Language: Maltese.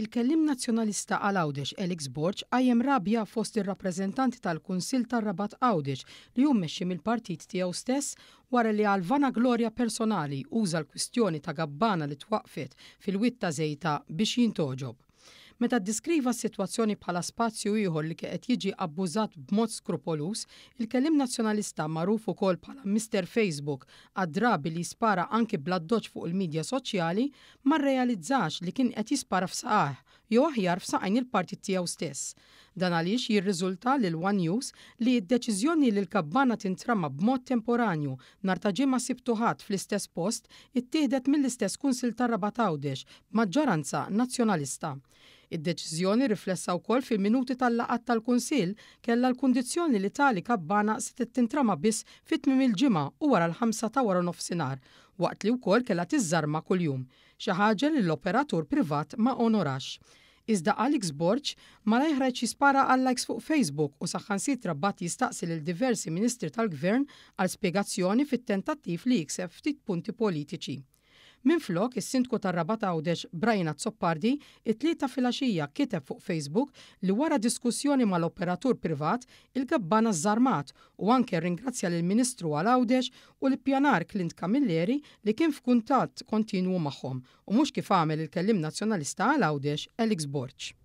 Il-kellim nazjonalista għal Għawdex Elix Borċ għajem rabja fost il-rappresentanti tal-Kunsil tar-Rabat Għawdex li jummexxi mill-partit tiegħu stess wara li għal vana glorja personali uża l-kwistjoni ta' gabbana li twaqfet fil-witta zejta biex jintoġob meta ddiskriva s-sitwazzjoni bħala spazju ieħor li qed jiġi abbużat b'mod skrupolus, il-kelim nazzjonalista magħruf ukoll bħala Mr. Facebook għad-drabi li spara anki bladdoċ fuq il-medja soċjali ma rrealizzax li kien qed jispara f'saqaħ jew aħjar f'saqajn il-partit tiegħu stess. Dan għaliex jirriżulta lil One News li d-deċiżjoni li l-kabbana tintrama b'mod temporanju nar ta' ġimma sibtuħat fl-istess post ittieħdet mill-istess kunsil tar-Rabatawdex maġġoranza nazzjonalista. Id-deċiżjoni riflessa wkoll fil-minuti tal-laqat tal-Kunsill kella l-kundizzjoni li tali kabbana se tintrama biss fit-tmim il-ġimgħa u wara l-ħamsa ta' wara nofsinhar waqt li wkoll kella tiżarma kuljum, xi ħaġa li l-operatur privat ma onorax. Iżda Alex Borċ ma lajħraċ jispara għal likes fuq Facebook u saħħansit rabbat jistaqsi l diversi ministri tal-gvern għal spiegazzjoni fit-tentattiv li jikseb ftit punti politiċi. Minflok, is-sindku tar-Rabat Għawdex Brajna Zoppardi it-tlieta filgħaxija kiteb fuq Facebook li wara diskussjoni mal-operatur privat il-gabbana żarmat u anke ringrazzja l ministru għal Għawdex u l-pjanar Klint Kamilleri li kien f'kuntatt kontinu magħhom u mhux kif għamel il-kellim nazzjonalista għal Għawdex Alex Borċ.